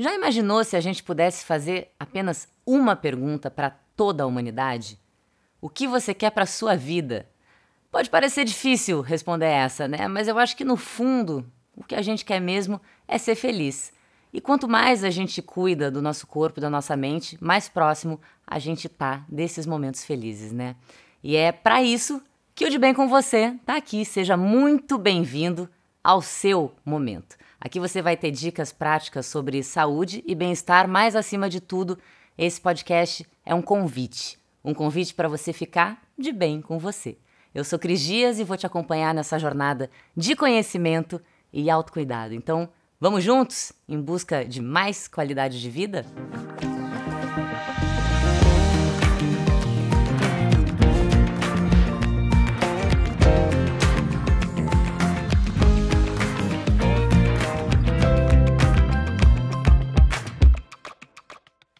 Já imaginou se a gente pudesse fazer apenas uma pergunta para toda a humanidade? O que você quer para sua vida? Pode parecer difícil responder essa, né? Mas eu acho que no fundo, o que a gente quer mesmo é ser feliz. E quanto mais a gente cuida do nosso corpo, da nossa mente, mais próximo a gente tá desses momentos felizes, né? E é para isso que o De Bem com Você tá aqui. Seja muito bem-vindo ao seu momento. Aqui você vai ter dicas práticas sobre saúde e bem-estar, mas acima de tudo, esse podcast é um convite. Um convite para você ficar de bem com você. Eu sou Cris Dias e vou te acompanhar nessa jornada de conhecimento e autocuidado. Então, vamos juntos em busca de mais qualidade de vida?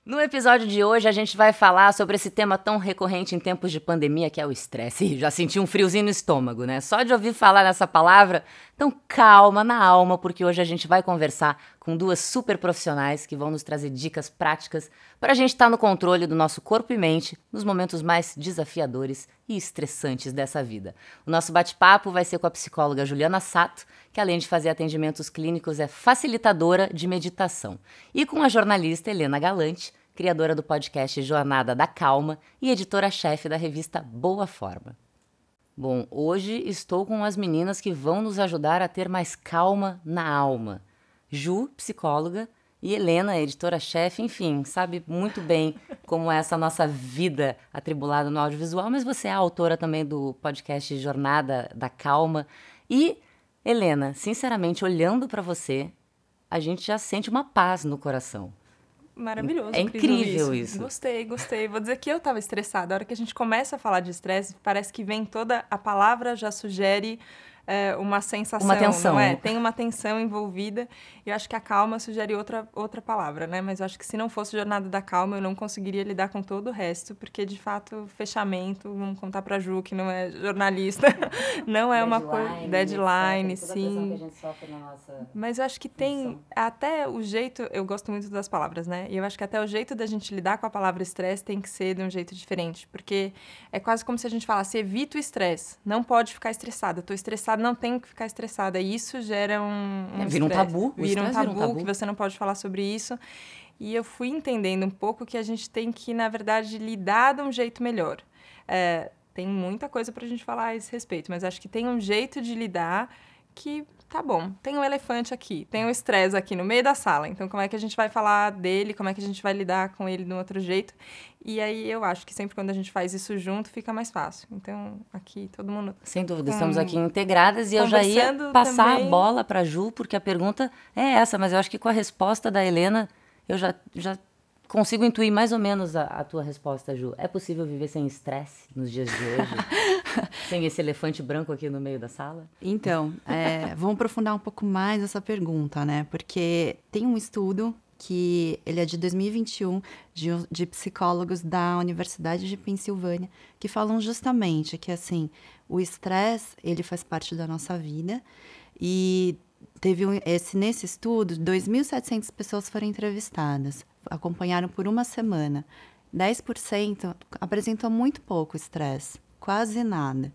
No episódio de hoje, a gente vai falar sobre esse tema tão recorrente em tempos de pandemia que é o estresse. Já senti um friozinho no estômago, né? Só de ouvir falar nessa palavra. Então, calma na alma, porque hoje a gente vai conversar com duas super profissionais que vão nos trazer dicas práticas para a gente estar tá no controle do nosso corpo e mente nos momentos mais desafiadores e estressantes dessa vida. O nosso bate-papo vai ser com a psicóloga Juliana Sato, que além de fazer atendimentos clínicos, é facilitadora de meditação, e com a jornalista Helena Galante criadora do podcast Jornada da Calma e editora-chefe da revista Boa Forma. Bom, hoje estou com as meninas que vão nos ajudar a ter mais calma na alma. Ju, psicóloga, e Helena, editora-chefe, enfim, sabe muito bem como é essa nossa vida atribulada no audiovisual, mas você é autora também do podcast Jornada da Calma. E, Helena, sinceramente, olhando para você, a gente já sente uma paz no coração maravilhoso. É incrível, isso. isso. Gostei, gostei. Vou dizer que eu estava estressada. A hora que a gente começa a falar de estresse, parece que vem toda a palavra já sugere é, uma sensação, uma tensão. É? Tem uma tensão envolvida. Eu acho que a calma sugere outra, outra palavra, né? Mas eu acho que se não fosse Jornada da Calma, eu não conseguiria lidar com todo o resto, porque de fato, fechamento, vamos contar pra Ju, que não é jornalista, não é deadline, uma coisa. Deadline, né? etc, sim. Nossa... Mas eu acho que tem Função. até o jeito, eu gosto muito das palavras, né? E eu acho que até o jeito da gente lidar com a palavra estresse tem que ser de um jeito diferente, porque é quase como se a gente falasse evita o estresse, não pode ficar estressada, tô estressada não tem que ficar estressada. isso gera um. um é, vira um tabu. Vira um tabu, vira um tabu, que você não pode falar sobre isso. E eu fui entendendo um pouco que a gente tem que, na verdade, lidar de um jeito melhor. É, tem muita coisa para a gente falar a esse respeito, mas acho que tem um jeito de lidar que tá bom, tem um elefante aqui, tem um estresse aqui no meio da sala, então como é que a gente vai falar dele, como é que a gente vai lidar com ele de um outro jeito? E aí eu acho que sempre quando a gente faz isso junto fica mais fácil. Então aqui todo mundo. Sem dúvida, com... estamos aqui integradas e eu já ia passar também. a bola para Ju, porque a pergunta é essa, mas eu acho que com a resposta da Helena eu já, já consigo intuir mais ou menos a, a tua resposta, Ju. É possível viver sem estresse nos dias de hoje? Tem esse elefante branco aqui no meio da sala? Então, é, vamos aprofundar um pouco mais essa pergunta, né? Porque tem um estudo que ele é de 2021 de, de psicólogos da Universidade de Pensilvânia que falam justamente que assim o estresse ele faz parte da nossa vida e teve um, esse nesse estudo 2.700 pessoas foram entrevistadas acompanharam por uma semana 10% apresentou muito pouco estresse quase nada.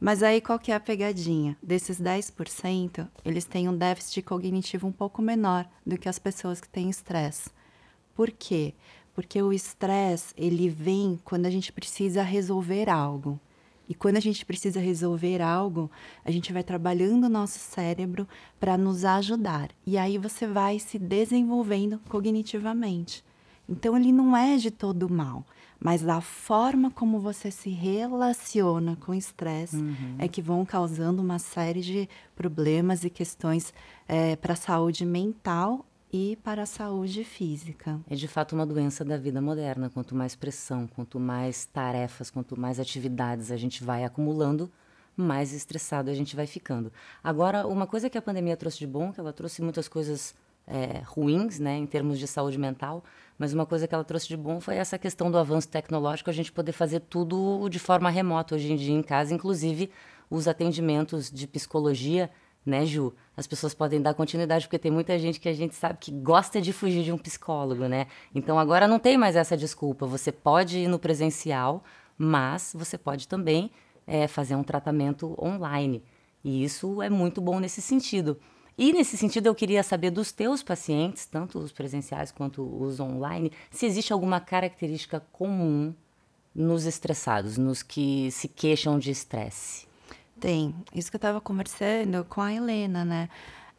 Mas aí qual que é a pegadinha? Desses 10%, eles têm um déficit cognitivo um pouco menor do que as pessoas que têm estresse. Por quê? Porque o estresse, ele vem quando a gente precisa resolver algo. E quando a gente precisa resolver algo, a gente vai trabalhando o nosso cérebro para nos ajudar. E aí você vai se desenvolvendo cognitivamente. Então ele não é de todo mal, mas da forma como você se relaciona com o estresse uhum. é que vão causando uma série de problemas e questões é, para a saúde mental e para a saúde física. É de fato uma doença da vida moderna. Quanto mais pressão, quanto mais tarefas, quanto mais atividades a gente vai acumulando, mais estressado a gente vai ficando. Agora, uma coisa que a pandemia trouxe de bom, que ela trouxe muitas coisas é, ruins, né, em termos de saúde mental, mas uma coisa que ela trouxe de bom foi essa questão do avanço tecnológico, a gente poder fazer tudo de forma remota hoje em dia em casa, inclusive os atendimentos de psicologia, né, Ju? As pessoas podem dar continuidade, porque tem muita gente que a gente sabe que gosta de fugir de um psicólogo, né? Então agora não tem mais essa desculpa. Você pode ir no presencial, mas você pode também é, fazer um tratamento online. E isso é muito bom nesse sentido. E nesse sentido, eu queria saber dos teus pacientes, tanto os presenciais quanto os online, se existe alguma característica comum nos estressados, nos que se queixam de estresse. Tem. Isso que eu estava conversando com a Helena, né?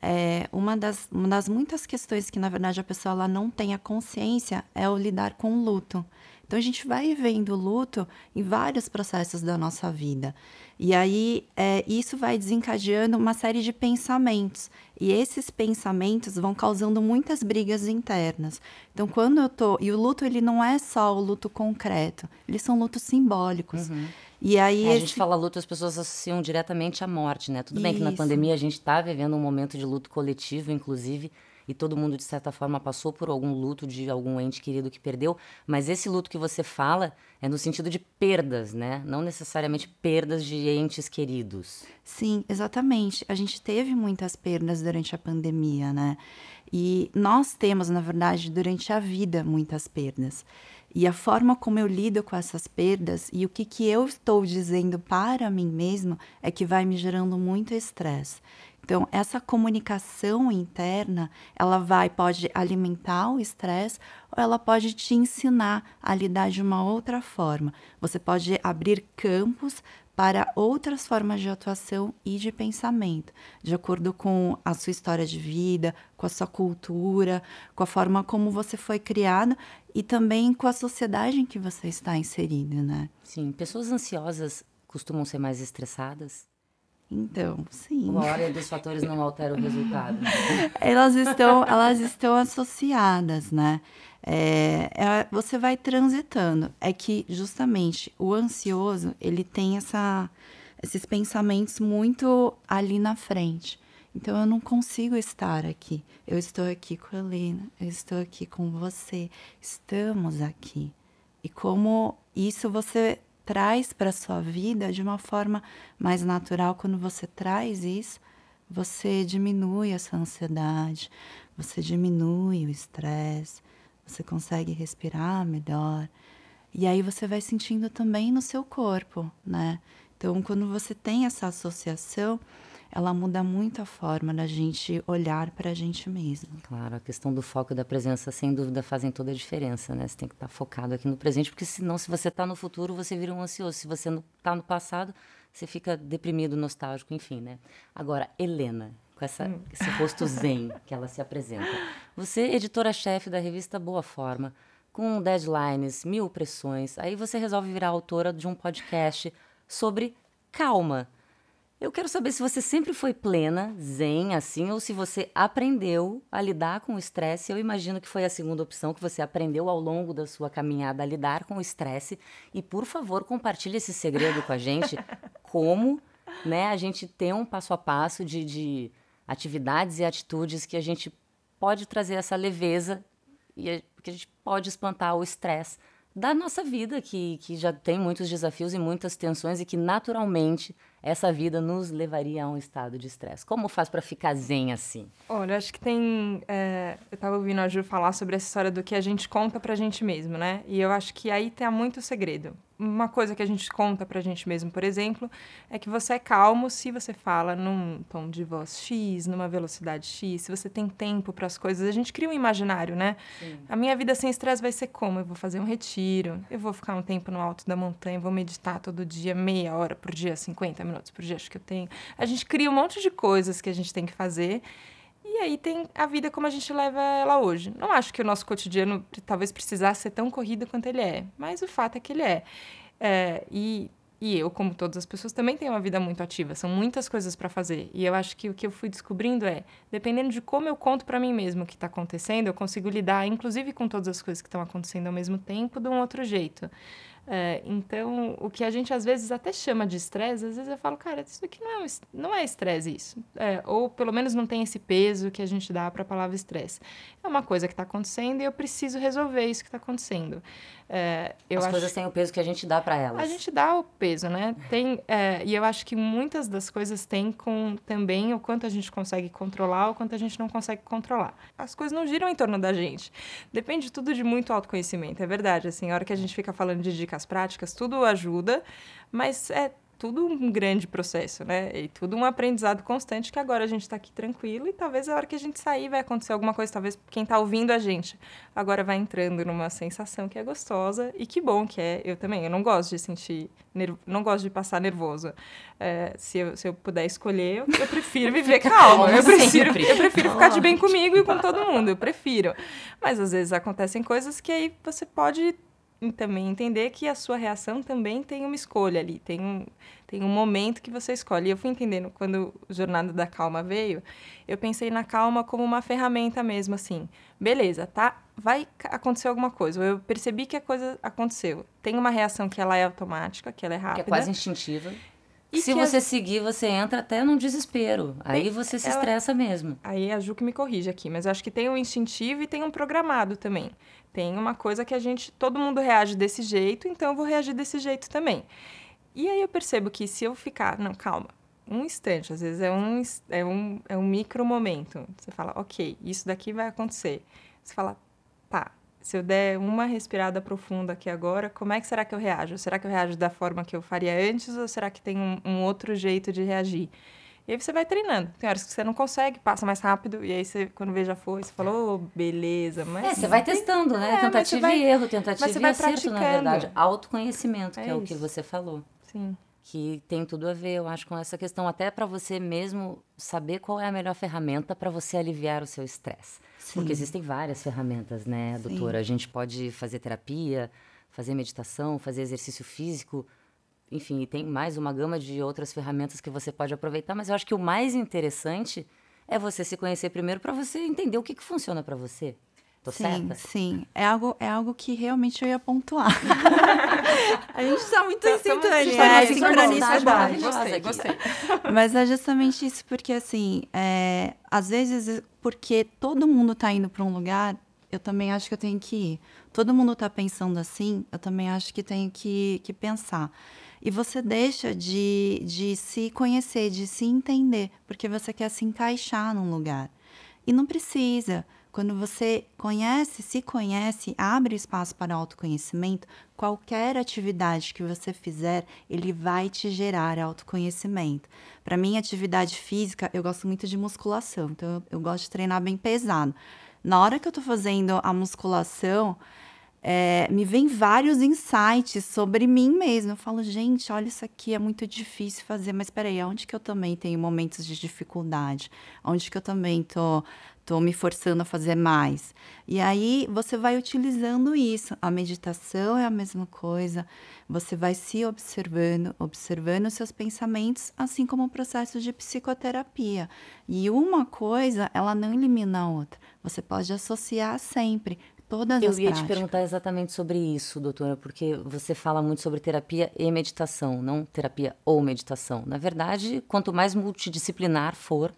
É, uma, das, uma das muitas questões que, na verdade, a pessoa ela não tem a consciência é o lidar com o luto. Então a gente vai vendo luto em vários processos da nossa vida. E aí é, isso vai desencadeando uma série de pensamentos. E esses pensamentos vão causando muitas brigas internas. Então quando eu tô. E o luto ele não é só o luto concreto, eles são lutos simbólicos. Uhum. E aí é, a gente esse... fala luto, as pessoas associam diretamente à morte, né? Tudo bem que na pandemia a gente está vivendo um momento de luto coletivo, inclusive, e todo mundo, de certa forma, passou por algum luto de algum ente querido que perdeu, mas esse luto que você fala é no sentido de perdas, né? Não necessariamente perdas de entes queridos. Sim, exatamente. A gente teve muitas perdas durante a pandemia, né? E nós temos, na verdade, durante a vida, muitas perdas. E a forma como eu lido com essas perdas e o que, que eu estou dizendo para mim mesmo é que vai me gerando muito estresse. Então, essa comunicação interna, ela vai pode alimentar o estresse ou ela pode te ensinar a lidar de uma outra forma. Você pode abrir campos para outras formas de atuação e de pensamento, de acordo com a sua história de vida, com a sua cultura, com a forma como você foi criado e também com a sociedade em que você está inserido, né? Sim, pessoas ansiosas costumam ser mais estressadas. Então, sim. Uma hora dos fatores não altera o resultado. elas, estão, elas estão associadas, né? É, é, você vai transitando. É que justamente o ansioso ele tem essa, esses pensamentos muito ali na frente. Então eu não consigo estar aqui. Eu estou aqui com a Helena, eu estou aqui com você. Estamos aqui. E como isso você traz para a sua vida de uma forma mais natural. Quando você traz isso, você diminui essa ansiedade, você diminui o estresse, você consegue respirar melhor. E aí você vai sentindo também no seu corpo, né? Então, quando você tem essa associação, ela muda muito a forma da gente olhar para a gente mesmo. Claro, a questão do foco e da presença, sem dúvida, fazem toda a diferença, né? Você tem que estar tá focado aqui no presente, porque senão, se você está no futuro, você vira um ansioso. Se você está no passado, você fica deprimido, nostálgico, enfim, né? Agora, Helena, com essa, hum. esse rosto zen que ela se apresenta. Você, editora-chefe da revista Boa Forma, com deadlines, mil pressões, aí você resolve virar autora de um podcast sobre calma. Eu quero saber se você sempre foi plena, zen, assim, ou se você aprendeu a lidar com o estresse. Eu imagino que foi a segunda opção que você aprendeu ao longo da sua caminhada a lidar com o estresse. E, por favor, compartilhe esse segredo com a gente. como né, a gente tem um passo a passo de, de atividades e atitudes que a gente pode trazer essa leveza e a, que a gente pode espantar o estresse da nossa vida, que, que já tem muitos desafios e muitas tensões e que naturalmente essa vida nos levaria a um estado de estresse. Como faz para ficar zen assim? Olha, acho que tem. É, eu estava ouvindo a Ju falar sobre essa história do que a gente conta para a gente mesmo, né? E eu acho que aí tem muito segredo. Uma coisa que a gente conta para a gente mesmo, por exemplo, é que você é calmo se você fala num tom de voz X, numa velocidade X, se você tem tempo para as coisas. A gente cria um imaginário, né? Sim. A minha vida sem estresse vai ser como? Eu vou fazer um retiro, eu vou ficar um tempo no alto da montanha, vou meditar todo dia, meia hora por dia, 50 minutos por dia, acho que eu tenho. A gente cria um monte de coisas que a gente tem que fazer. E aí tem a vida como a gente leva ela hoje. Não acho que o nosso cotidiano talvez precisasse ser tão corrido quanto ele é, mas o fato é que ele é. é e, e eu, como todas as pessoas, também tenho uma vida muito ativa. São muitas coisas para fazer. E eu acho que o que eu fui descobrindo é, dependendo de como eu conto para mim mesmo o que está acontecendo, eu consigo lidar, inclusive, com todas as coisas que estão acontecendo ao mesmo tempo, de um outro jeito. É, então, o que a gente às vezes até chama de estresse, às vezes eu falo, cara, isso aqui não é, não é estresse isso. É, ou pelo menos não tem esse peso que a gente dá para a palavra estresse. É uma coisa que está acontecendo e eu preciso resolver isso que está acontecendo. É, As acho... coisas têm o peso que a gente dá para elas. A gente dá o peso, né? Tem, é, e eu acho que muitas das coisas têm com também o quanto a gente consegue controlar, o quanto a gente não consegue controlar. As coisas não giram em torno da gente. Depende tudo de muito autoconhecimento, é verdade. Assim, a hora que a gente fica falando de dica as práticas, tudo ajuda, mas é tudo um grande processo, né? E tudo um aprendizado constante que agora a gente está aqui tranquilo e talvez a hora que a gente sair vai acontecer alguma coisa, talvez quem está ouvindo a gente agora vai entrando numa sensação que é gostosa e que bom que é. Eu também, eu não gosto de sentir, não gosto de passar nervosa. É, se, eu, se eu puder escolher, eu, eu prefiro viver calma. Eu prefiro, eu prefiro ficar de bem comigo e com todo mundo, eu prefiro. Mas às vezes acontecem coisas que aí você pode também entender que a sua reação também tem uma escolha ali, tem um, tem um momento que você escolhe. E eu fui entendendo, quando o Jornada da Calma veio, eu pensei na calma como uma ferramenta mesmo, assim. Beleza, tá? Vai acontecer alguma coisa. Eu percebi que a coisa aconteceu. Tem uma reação que ela é automática, que ela é rápida. Que é quase instintiva. E se você seguir, você entra até num desespero. Aí você se ela... estressa mesmo. Aí a Ju que me corrige aqui, mas eu acho que tem um instintivo e tem um programado também. Tem uma coisa que a gente, todo mundo reage desse jeito, então eu vou reagir desse jeito também. E aí eu percebo que se eu ficar, não, calma, um instante, às vezes é um, é um, é um micro momento. Você fala, ok, isso daqui vai acontecer. Você fala, tá, se eu der uma respirada profunda aqui agora, como é que será que eu reajo? Será que eu reajo da forma que eu faria antes ou será que tem um, um outro jeito de reagir? E aí você vai treinando. Tem horas que você não consegue, passa mais rápido, e aí você, quando vê, já foi, você falou, oh, beleza, mas. É, você vai testando, né? É, tentativa vai... e erro, tentativa mas você e vai acerto, praticando. na verdade. Autoconhecimento, é que é, o que você falou. Sim. Que tem tudo a ver, eu acho, com essa questão, até para você mesmo saber qual é a melhor ferramenta para você aliviar o seu estresse. Porque existem várias ferramentas, né, doutora? Sim. A gente pode fazer terapia, fazer meditação, fazer exercício físico enfim, e tem mais uma gama de outras ferramentas que você pode aproveitar, mas eu acho que o mais interessante é você se conhecer primeiro para você entender o que, que funciona para você. Tô sim, certa? Sim, é algo, é algo que realmente eu ia pontuar. a gente está muito tá, em tá sintonia. É, tá sincronicidade. Gostei, gostei. Mas é justamente isso, porque assim, é, às vezes, porque todo mundo está indo para um lugar, eu também acho que eu tenho que ir. Todo mundo está pensando assim, eu também acho que tenho que, que pensar e você deixa de, de se conhecer, de se entender, porque você quer se encaixar num lugar. E não precisa. Quando você conhece, se conhece, abre espaço para autoconhecimento, qualquer atividade que você fizer, ele vai te gerar autoconhecimento. Para mim, atividade física, eu gosto muito de musculação, então eu, eu gosto de treinar bem pesado. Na hora que eu estou fazendo a musculação, é, me vem vários insights sobre mim mesma. Eu falo, gente, olha isso aqui, é muito difícil fazer, mas peraí, onde que eu também tenho momentos de dificuldade? Onde que eu também tô, tô me forçando a fazer mais? E aí você vai utilizando isso. A meditação é a mesma coisa. Você vai se observando, observando os seus pensamentos, assim como o processo de psicoterapia. E uma coisa, ela não elimina a outra. Você pode associar sempre todas eu as práticas. Eu ia te perguntar exatamente sobre isso, doutora, porque você fala muito sobre terapia e meditação, não terapia ou meditação. Na verdade, quanto mais multidisciplinar for,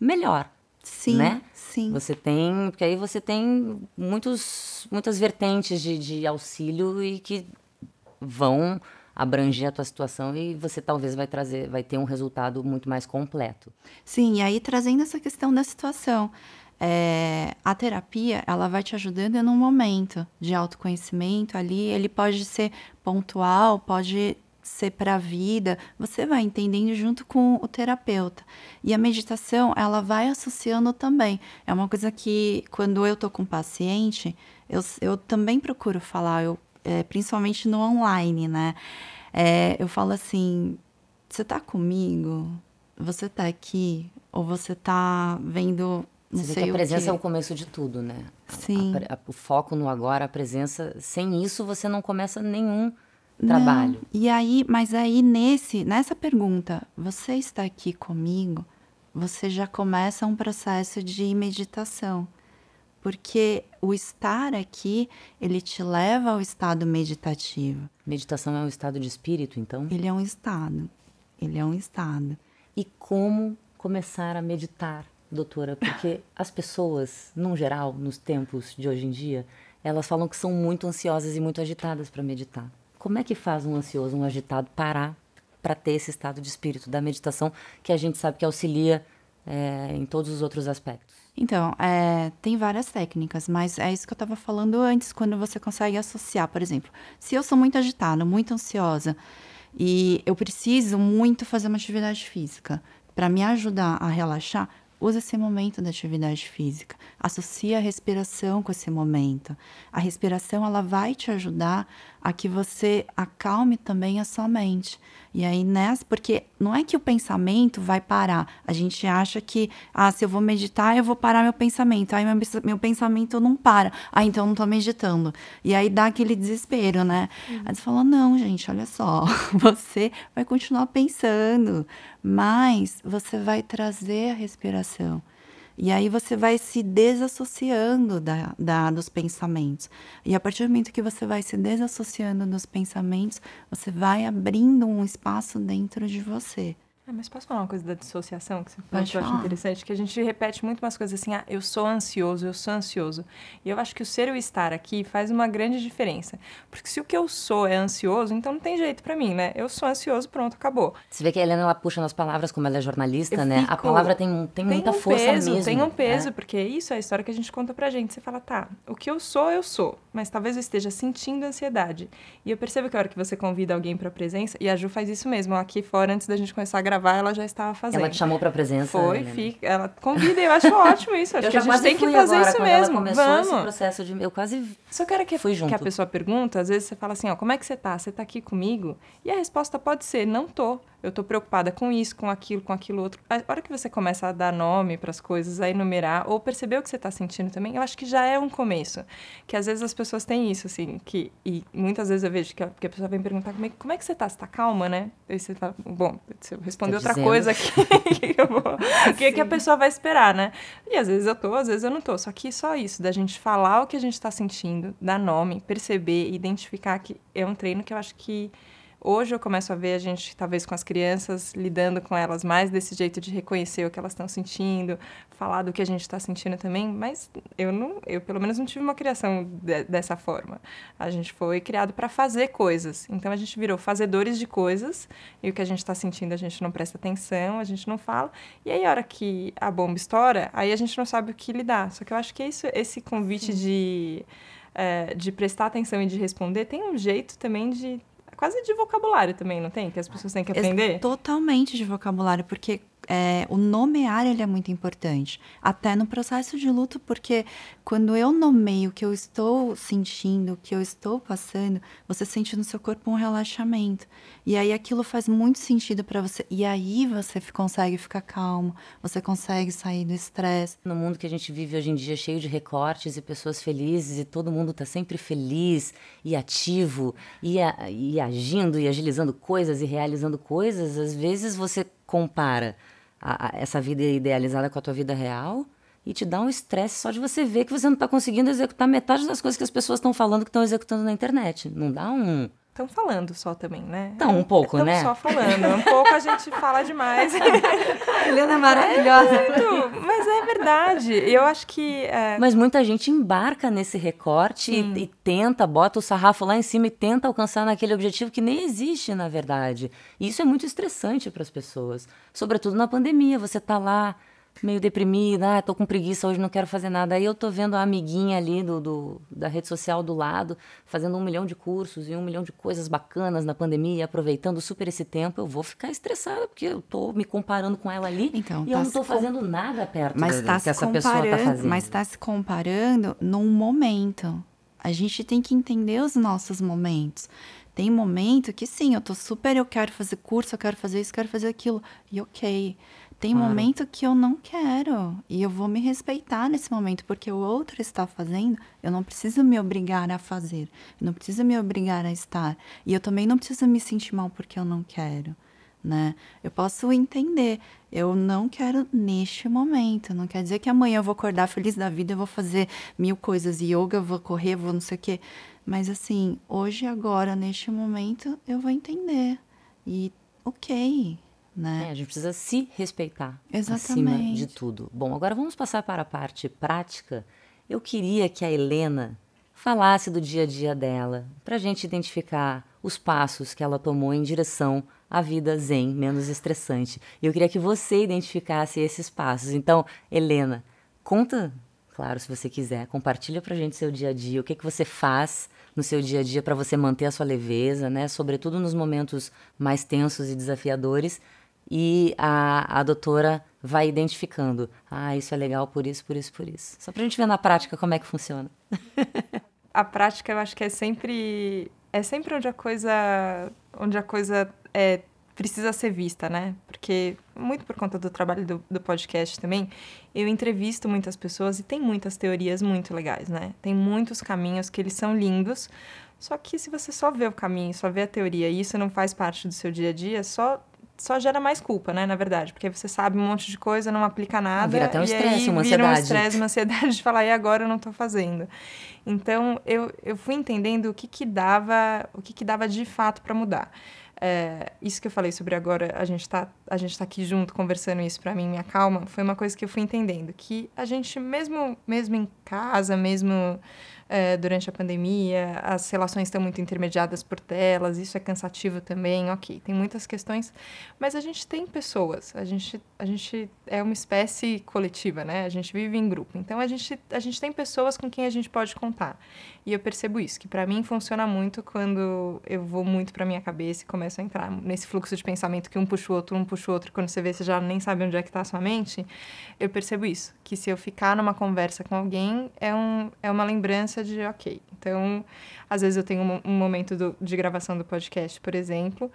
melhor. Sim, né? sim. Você tem, porque aí você tem muitos, muitas vertentes de, de auxílio e que vão abranger a tua situação e você talvez vai trazer, vai ter um resultado muito mais completo. Sim, e aí trazendo essa questão da situação, é, a terapia, ela vai te ajudando em um momento de autoconhecimento ali. Ele pode ser pontual, pode ser para a vida. Você vai entendendo junto com o terapeuta. E a meditação, ela vai associando também. É uma coisa que, quando eu tô com paciente, eu, eu também procuro falar, eu, é, principalmente no online, né? É, eu falo assim: você tá comigo? Você tá aqui? Ou você tá vendo não Você vê que a presença é o começo de tudo, né? Sim. A, a, o foco no agora, a presença. Sem isso, você não começa nenhum trabalho. Não. E aí, mas aí nesse, nessa pergunta, você está aqui comigo? Você já começa um processo de meditação, porque o estar aqui ele te leva ao estado meditativo. Meditação é um estado de espírito, então? Ele é um estado. Ele é um estado. E como começar a meditar? doutora, porque as pessoas, num geral, nos tempos de hoje em dia, elas falam que são muito ansiosas e muito agitadas para meditar. Como é que faz um ansioso, um agitado parar para ter esse estado de espírito da meditação que a gente sabe que auxilia é, em todos os outros aspectos? Então, é, tem várias técnicas, mas é isso que eu estava falando antes, quando você consegue associar, por exemplo, se eu sou muito agitada, muito ansiosa e eu preciso muito fazer uma atividade física para me ajudar a relaxar, Usa esse momento da atividade física. Associa a respiração com esse momento. A respiração ela vai te ajudar a que você acalme também a sua mente. E aí nessa, porque não é que o pensamento vai parar. A gente acha que, ah, se eu vou meditar, eu vou parar meu pensamento. Aí meu, meu pensamento não para. Ah, então eu não tô meditando. E aí dá aquele desespero, né? Uhum. Aí você fala, não, gente, olha só, você vai continuar pensando, mas você vai trazer a respiração e aí você vai se desassociando da, da, dos pensamentos. E a partir do momento que você vai se desassociando dos pensamentos, você vai abrindo um espaço dentro de você. É, mas posso falar uma coisa da dissociação que você falou, eu acho interessante? Que a gente repete muito umas coisas assim, ah, eu sou ansioso, eu sou ansioso. E eu acho que o ser e o estar aqui faz uma grande diferença. Porque se o que eu sou é ansioso, então não tem jeito para mim, né? Eu sou ansioso, pronto, acabou. Você vê que a Helena, ela puxa nas palavras, como ela é jornalista, eu né? Fico, a palavra tem, tem, tem muita um força peso, mesmo. Tem um né? peso, é? porque isso é a história que a gente conta pra gente. Você fala, tá, o que eu sou, eu sou. Mas talvez eu esteja sentindo ansiedade. E eu percebo que a hora que você convida alguém pra presença, e a Ju faz isso mesmo, aqui fora, antes da gente começar a gravar, gravar, ela já estava fazendo. Ela te chamou para presença. Foi, né? fica, ela convida, eu acho ótimo isso. Acho eu que a gente tem que fazer agora, isso mesmo. Ela começou Vamos. esse processo de eu quase Só quero que, fui junto. que a pessoa pergunta, às vezes você fala assim, ó, como é que você tá? Você tá aqui comigo? E a resposta pode ser não tô eu estou preocupada com isso, com aquilo, com aquilo outro. A hora que você começa a dar nome para as coisas, a enumerar, ou perceber o que você está sentindo também, eu acho que já é um começo. Que às vezes as pessoas têm isso, assim, que, e muitas vezes eu vejo que a, que a pessoa vem perguntar como é, como é que você está, você está calma, né? Aí você fala, bom, se eu responder tá outra dizendo. coisa aqui, o que, que a pessoa vai esperar, né? E às vezes eu tô, às vezes eu não tô. Só que só isso, da gente falar o que a gente está sentindo, dar nome, perceber, identificar que é um treino que eu acho que Hoje eu começo a ver a gente, talvez com as crianças, lidando com elas mais desse jeito de reconhecer o que elas estão sentindo, falar do que a gente está sentindo também, mas eu não, eu pelo menos não tive uma criação de, dessa forma. A gente foi criado para fazer coisas, então a gente virou fazedores de coisas e o que a gente está sentindo a gente não presta atenção, a gente não fala, e aí a hora que a bomba estoura, aí a gente não sabe o que lidar. Só que eu acho que é isso, esse convite de. É, de prestar atenção e de responder, tem um jeito também de quase de vocabulário também, não tem? Que as pessoas têm que aprender? É totalmente de vocabulário, porque é, o nomear ele é muito importante, até no processo de luto, porque quando eu nomeio o que eu estou sentindo, o que eu estou passando, você sente no seu corpo um relaxamento. E aí aquilo faz muito sentido para você. E aí você consegue ficar calmo, você consegue sair do estresse. No mundo que a gente vive hoje em dia, cheio de recortes e pessoas felizes, e todo mundo está sempre feliz e ativo e, a, e agindo e agilizando coisas e realizando coisas, às vezes você compara a, a, essa vida idealizada com a tua vida real e te dá um estresse só de você ver que você não está conseguindo executar metade das coisas que as pessoas estão falando que estão executando na internet. Não dá um, Estão falando só também, né? Estão um pouco, Tão né? só falando. Um pouco a gente fala demais. Helena é, é maravilhosa. É muito, mas é verdade. Eu acho que. É... Mas muita gente embarca nesse recorte e, e, tenta, bota o sarrafo lá em cima e tenta alcançar naquele objetivo que nem existe, na verdade. E isso é muito estressante para as pessoas. Sobretudo na pandemia. Você está lá meio deprimida, ah, tô com preguiça hoje, não quero fazer nada. Aí eu tô vendo a amiguinha ali do, do, da rede social do lado, fazendo um milhão de cursos e um milhão de coisas bacanas na pandemia, aproveitando super esse tempo, eu vou ficar estressada, porque eu tô me comparando com ela ali então, e tá eu não tô fazendo nada perto mas do, tá que essa pessoa tá fazendo. Mas tá se comparando num momento. A gente tem que entender os nossos momentos. Tem momento que sim, eu tô super, eu quero fazer curso, eu quero fazer isso, eu quero fazer aquilo. E ok. Tem claro. momento que eu não quero e eu vou me respeitar nesse momento porque o outro está fazendo. Eu não preciso me obrigar a fazer. Eu não preciso me obrigar a estar. E eu também não preciso me sentir mal porque eu não quero, né? Eu posso entender. Eu não quero neste momento. Não quer dizer que amanhã eu vou acordar feliz da vida, eu vou fazer mil coisas, yoga, vou correr, vou não sei o quê. Mas assim, hoje, agora, neste momento, eu vou entender. E ok, né? É, a gente precisa se respeitar Exatamente. acima de tudo. Bom, agora vamos passar para a parte prática. Eu queria que a Helena falasse do dia a dia dela, para a gente identificar os passos que ela tomou em direção à vida zen, menos estressante. E eu queria que você identificasse esses passos. Então, Helena, conta, claro, se você quiser, compartilha para a gente seu dia a dia, o que, que você faz no seu dia a dia para você manter a sua leveza, né? Sobretudo nos momentos mais tensos e desafiadores, e a, a doutora vai identificando. Ah, isso é legal por isso, por isso, por isso. Só para a gente ver na prática como é que funciona. a prática eu acho que é sempre é sempre onde a coisa onde a coisa é, precisa ser vista, né? Porque muito por conta do trabalho do, do, podcast também, eu entrevisto muitas pessoas e tem muitas teorias muito legais, né? Tem muitos caminhos que eles são lindos, só que se você só vê o caminho, só vê a teoria e isso não faz parte do seu dia a dia, só só gera mais culpa, né, na verdade. Porque você sabe um monte de coisa, não aplica nada. Vira até um estresse, uma ansiedade. Vira um estresse, uma ansiedade de falar, e agora eu não estou fazendo. Então, eu, eu fui entendendo o que que dava, o que que dava de fato para mudar. É, isso que eu falei sobre agora, a gente tá a gente tá aqui junto conversando isso para mim, me acalma foi uma coisa que eu fui entendendo, que a gente mesmo mesmo em casa, mesmo é, durante a pandemia, as relações estão muito intermediadas por telas, isso é cansativo também, ok, tem muitas questões, mas a gente tem pessoas, a gente, a gente é uma espécie coletiva, né? A gente vive em grupo, então a gente, a gente tem pessoas com quem a gente pode contar. E eu percebo isso, que para mim funciona muito quando eu vou muito para minha cabeça e começo a entrar nesse fluxo de pensamento que um puxa o outro, um puxa o outro, quando você vê, você já nem sabe onde é que tá a sua mente. Eu percebo isso, que se eu ficar numa conversa com alguém, é, um, é uma lembrança de, ok. Então, às vezes eu tenho um, um momento do, de gravação do podcast, por exemplo,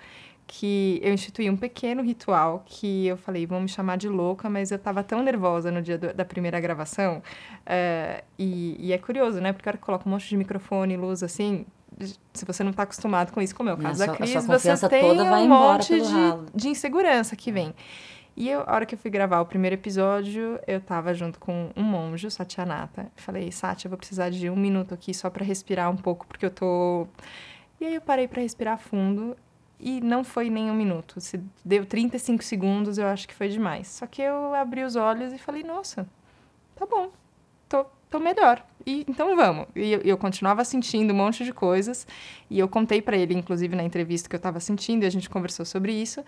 que eu instituí um pequeno ritual que eu falei, vão me chamar de louca, mas eu tava tão nervosa no dia do, da primeira gravação. Uh, e, e, é curioso, né? Porque a hora que coloca um monte de microfone, luz assim, se você não tá acostumado com isso, como é o caso da Cris, você tem um monte de, de, insegurança que é. vem. É. E eu, a hora que eu fui gravar o primeiro episódio, eu tava junto com um monge, o Satyanata. Falei, Satya, eu vou precisar de um minuto aqui só para respirar um pouco, porque eu tô. E aí eu parei para respirar fundo e não foi nem um minuto. Se deu 35 segundos, eu acho que foi demais. Só que eu abri os olhos e falei, nossa, tá bom, tô, tô melhor e então vamos. E eu, eu, continuava sentindo um monte de coisas, e eu contei para ele, inclusive na entrevista, que eu estava sentindo, e a gente conversou sobre isso,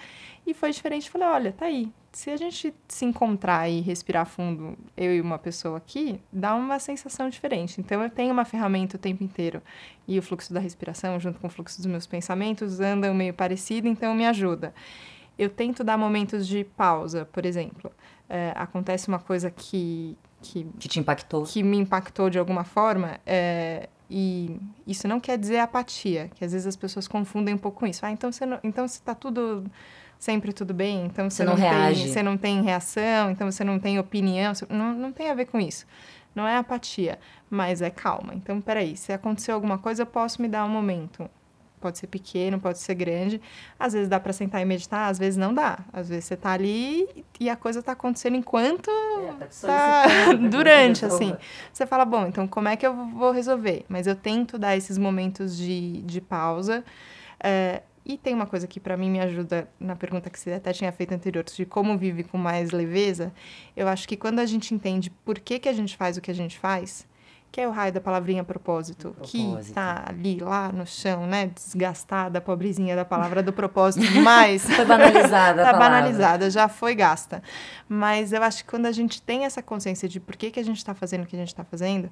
e foi diferente. Falei, olha, tá aí, se a gente se encontrar e respirar fundo, eu e uma pessoa aqui, dá uma sensação diferente. Então eu tenho uma ferramenta o tempo inteiro, e o fluxo da respiração, junto com o fluxo dos meus pensamentos, andam meio parecido, então me ajuda. Eu tento dar momentos de pausa, por exemplo. É, acontece uma coisa que, que, que te impactou. Que me impactou de alguma forma. É, e isso não quer dizer apatia, que às vezes as pessoas confundem um pouco com isso. Ah, então você não, então está tudo sempre tudo bem, então você, você não, não tem, você não tem reação, então você não tem opinião, você, não, não tem a ver com isso. Não é apatia, mas é calma. Então, peraí, se aconteceu alguma coisa, eu posso me dar um momento pode ser pequeno, pode ser grande. Às vezes dá para sentar e meditar, às vezes não dá. Às vezes você está ali e a coisa está acontecendo enquanto é, tá, tá né, durante assim. Você fala, bom, então como é que eu vou resolver? Mas eu tento dar esses momentos de, de pausa. É, e tem uma coisa que para mim me ajuda na pergunta que você até tinha feito anterior, de como vive com mais leveza. Eu acho que quando a gente entende por que, que a gente faz o que a gente faz, que é o raio da palavrinha propósito, propósito. que está ali, lá no chão, né? Desgastada, pobrezinha da palavra do propósito, mas. foi banalizada, Tá banalizada, já foi gasta. Mas eu acho que quando a gente tem essa consciência de por que, que a gente está fazendo o que a gente está fazendo,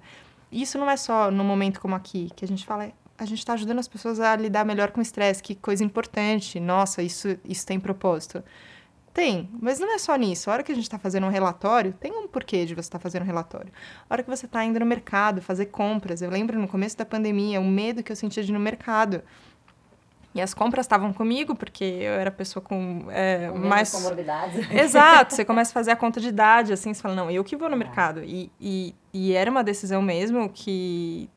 isso não é só no momento como aqui, que a gente fala, é, a gente está ajudando as pessoas a lidar melhor com o estresse, que coisa importante, nossa, isso, isso tem propósito. Tem, mas não é só nisso. A hora que a gente está fazendo um relatório, tem um porquê de você estar tá fazendo um relatório. A hora que você está indo no mercado fazer compras. Eu lembro no começo da pandemia o medo que eu sentia de ir no mercado. E as compras estavam comigo, porque eu era pessoa com, é, com mais. comorbidades. Exato, você começa a fazer a conta de idade, assim, você fala, não, eu que vou no é. mercado. E, e, e era uma decisão mesmo que.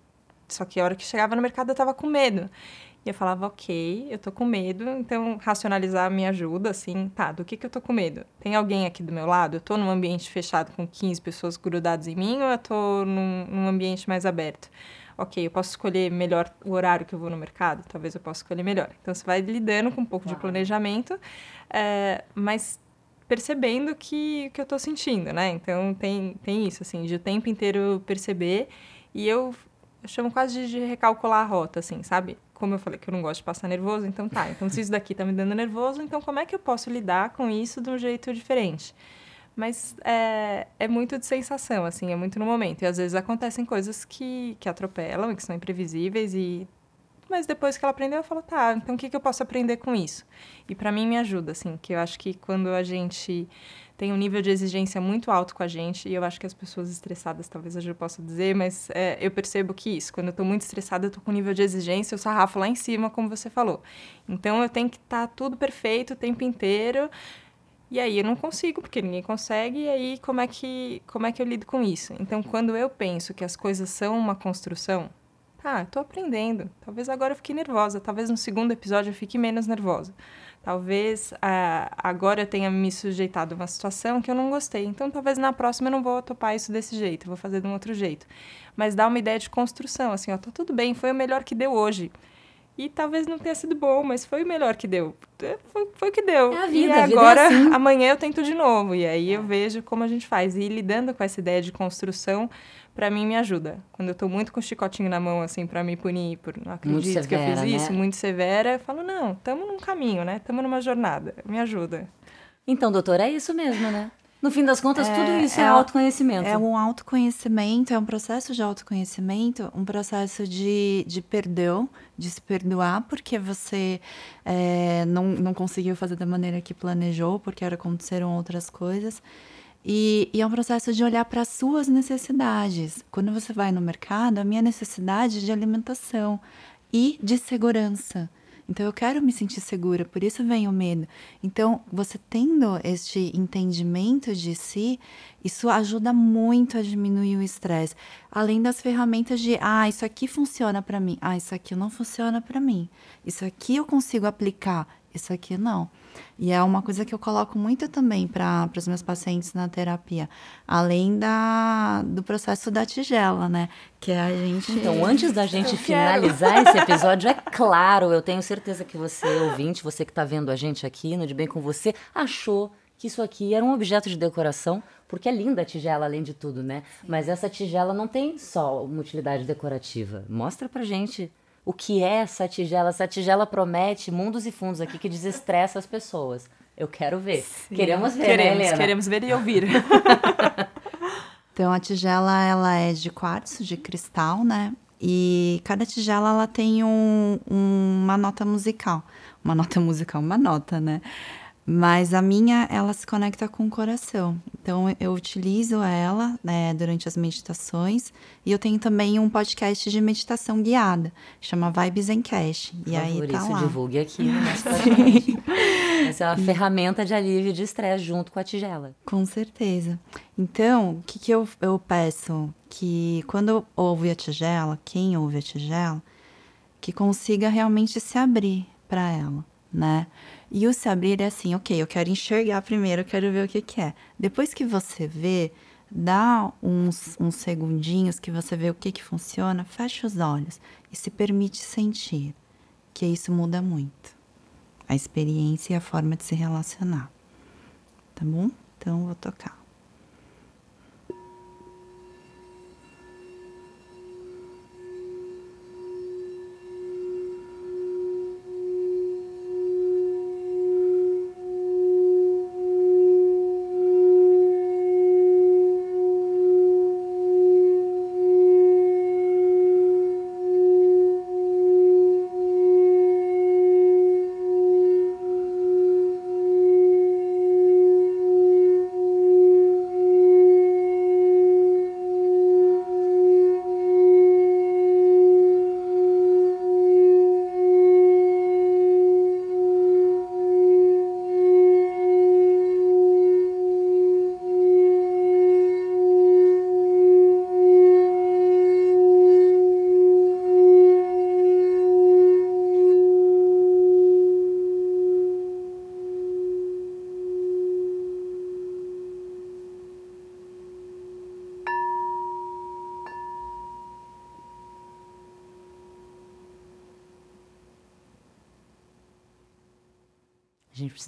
Só que a hora que chegava no mercado eu estava com medo. E eu falava, ok, eu tô com medo, então racionalizar me ajuda, assim, tá, do que que eu tô com medo? Tem alguém aqui do meu lado? Eu tô num ambiente fechado com 15 pessoas grudadas em mim ou eu tô num, num ambiente mais aberto? ok, eu posso escolher melhor o horário que eu vou no mercado, talvez eu possa escolher melhor. Então você vai lidando com um pouco claro. de planejamento, é, mas percebendo que que eu tô sentindo, né? Então tem tem isso assim, de o tempo inteiro perceber e eu, eu chamo quase de, de recalcular a rota, assim, sabe? como eu falei que eu não gosto de passar nervoso, então tá, então se isso daqui tá me dando nervoso, então como é que eu posso lidar com isso de um jeito diferente? Mas é, é muito de sensação, assim, é muito no momento. E às vezes acontecem coisas que, que atropelam e que são imprevisíveis e mas depois que ela aprendeu, eu falo, tá, então o que, que eu posso aprender com isso? E para mim me ajuda, assim, que eu acho que quando a gente tem um nível de exigência muito alto com a gente, e eu acho que as pessoas estressadas, talvez eu possa dizer, mas é, eu percebo que isso, quando eu estou muito estressada, eu estou com um nível de exigência, o sarrafo lá em cima, como você falou. Então eu tenho que estar tá tudo perfeito o tempo inteiro, e aí eu não consigo, porque ninguém consegue, e aí como é que, como é que eu lido com isso? Então quando eu penso que as coisas são uma construção, tá, estou aprendendo, talvez agora eu fique nervosa, talvez no segundo episódio eu fique menos nervosa. Talvez ah, agora eu tenha me sujeitado a uma situação que eu não gostei. Então, talvez na próxima eu não vou topar isso desse jeito, vou fazer de um outro jeito. Mas dá uma ideia de construção, assim, ó, tá tudo bem, foi o melhor que deu hoje. E talvez não tenha sido bom, mas foi o melhor que deu. É, foi, foi o que deu. É a vida, e agora, vida é assim. amanhã eu tento de novo. E aí é. eu vejo como a gente faz. E lidando com essa ideia de construção, para mim me ajuda. Quando eu tô muito com o chicotinho na mão, assim, para me punir, por não acredito severa, que eu fiz né? isso, muito severa, eu falo, não, estamos num caminho, né? Estamos numa jornada, me ajuda. Então, doutora, é isso mesmo, né? No fim das contas, é, tudo isso é, é autoconhecimento. É um autoconhecimento, é um processo de autoconhecimento, um processo de, de perdão, de se perdoar porque você é, não, não conseguiu fazer da maneira que planejou, porque aconteceram outras coisas. E, e, é um processo de olhar para as suas necessidades. Quando você vai no mercado, a minha necessidade é de alimentação e de segurança. Então eu quero me sentir segura, por isso vem o medo. Então, você tendo este entendimento de si, isso ajuda muito a diminuir o estresse. Além das ferramentas de, ah, isso aqui funciona para mim, ah, isso aqui não funciona para mim. Isso aqui eu consigo aplicar isso aqui não. E é uma coisa que eu coloco muito também para os meus pacientes na terapia, além da, do processo da tigela, né? Que a gente. Então, antes da gente eu finalizar quero. esse episódio, é claro, eu tenho certeza que você, ouvinte, você que está vendo a gente aqui no De Bem Com Você, achou que isso aqui era um objeto de decoração, porque é linda a tigela, além de tudo, né? Sim. Mas essa tigela não tem só uma utilidade decorativa. Mostra para gente o que é essa tigela. Essa tigela promete mundos e fundos aqui que desestressa as pessoas. Eu quero ver. Sim. Queremos ver, né, queremos, né, Helena? Queremos ver e ouvir. então, a tigela, ela é de quartzo, de cristal, né? E cada tigela, ela tem um, uma nota musical. Uma nota musical, uma nota, né? Mas a minha, ela se conecta com o coração. Então, eu utilizo ela né, durante as meditações. E eu tenho também um podcast de meditação guiada, chama Vibes em Cash. Por e favor, aí tá isso lá. divulgue aqui no né, nosso Essa é uma ferramenta de alívio de estresse junto com a tigela. Com certeza. Então, o que, que eu, eu peço? Que quando ouve a tigela, quem ouve a tigela, que consiga realmente se abrir para ela, né? E o se abrir é assim, ok, eu quero enxergar primeiro, eu quero ver o que, que é. Depois que você vê, dá uns, uns segundinhos que você vê o que, que funciona, fecha os olhos e se permite sentir, que isso muda muito. A experiência e a forma de se relacionar. Tá bom? Então, vou tocar.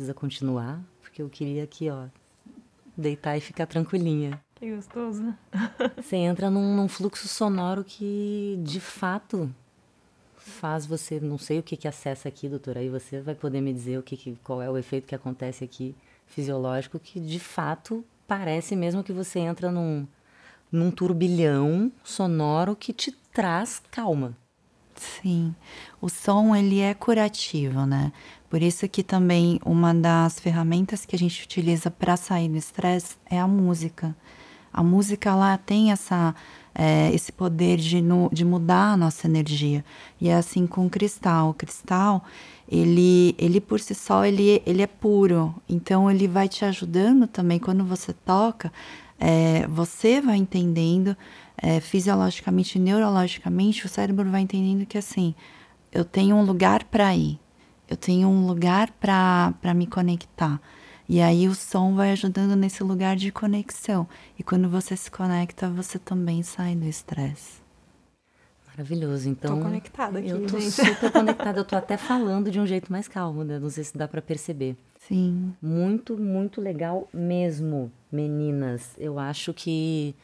precisa continuar, porque eu queria aqui, ó, deitar e ficar tranquilinha. Que gostoso. Né? você entra num, num, fluxo sonoro que, de fato, faz você. Não sei o que, que acessa aqui, doutora, aí você vai poder me dizer o que, que qual é o efeito que acontece aqui fisiológico, que de fato parece mesmo que você entra num, num turbilhão sonoro que te traz calma. Sim. O som ele é curativo, né? Por isso que também uma das ferramentas que a gente utiliza para sair do estresse é a música. A música lá tem essa é, esse poder de, no, de mudar a nossa energia. E é assim com o cristal. O cristal, ele, ele por si só, ele, ele é puro. Então, ele vai te ajudando também, quando você toca, é, você vai entendendo é, fisiologicamente, neurologicamente, o cérebro vai entendendo que assim, eu tenho um lugar para ir, eu tenho um lugar para me conectar. E aí o som vai ajudando nesse lugar de conexão. E quando você se conecta, você também sai do estresse. Maravilhoso. Então, tô conectada aqui, eu tô gente. super conectada. Eu tô até falando de um jeito mais calmo, né? Não sei se dá para perceber. Sim. Muito, muito legal mesmo. Meninas, eu acho que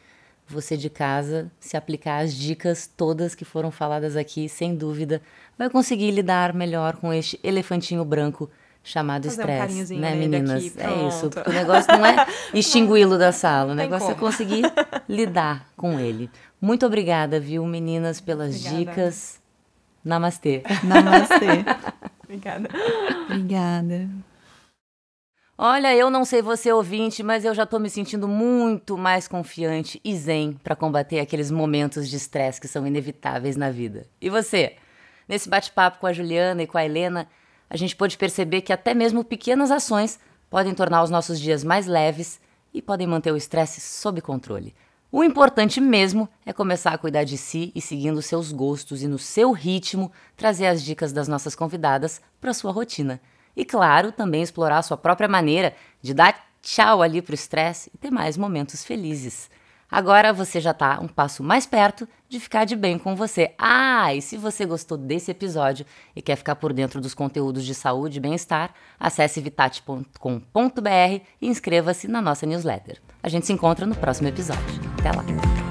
você de casa, se aplicar as dicas todas que foram faladas aqui, sem dúvida, vai conseguir lidar melhor com este elefantinho branco chamado estresse, um né, meninas? Daqui, é isso. O negócio não é extingui-lo da sala, o negócio é conseguir lidar com ele. Muito obrigada, viu, meninas, pelas obrigada. dicas. Namastê. Namastê. obrigada. Obrigada. Olha, eu não sei você ouvinte, mas eu já tô me sentindo muito mais confiante e zen para combater aqueles momentos de estresse que são inevitáveis na vida. E você? Nesse bate-papo com a Juliana e com a Helena, a gente pôde perceber que até mesmo pequenas ações podem tornar os nossos dias mais leves e podem manter o estresse sob controle. O importante mesmo é começar a cuidar de si e seguindo seus gostos e no seu ritmo trazer as dicas das nossas convidadas para sua rotina. E claro, também explorar a sua própria maneira de dar tchau ali pro estresse e ter mais momentos felizes. Agora você já está um passo mais perto de ficar de bem com você. Ah, e se você gostou desse episódio e quer ficar por dentro dos conteúdos de saúde e bem-estar, acesse vitat.com.br e inscreva-se na nossa newsletter. A gente se encontra no próximo episódio. Até lá!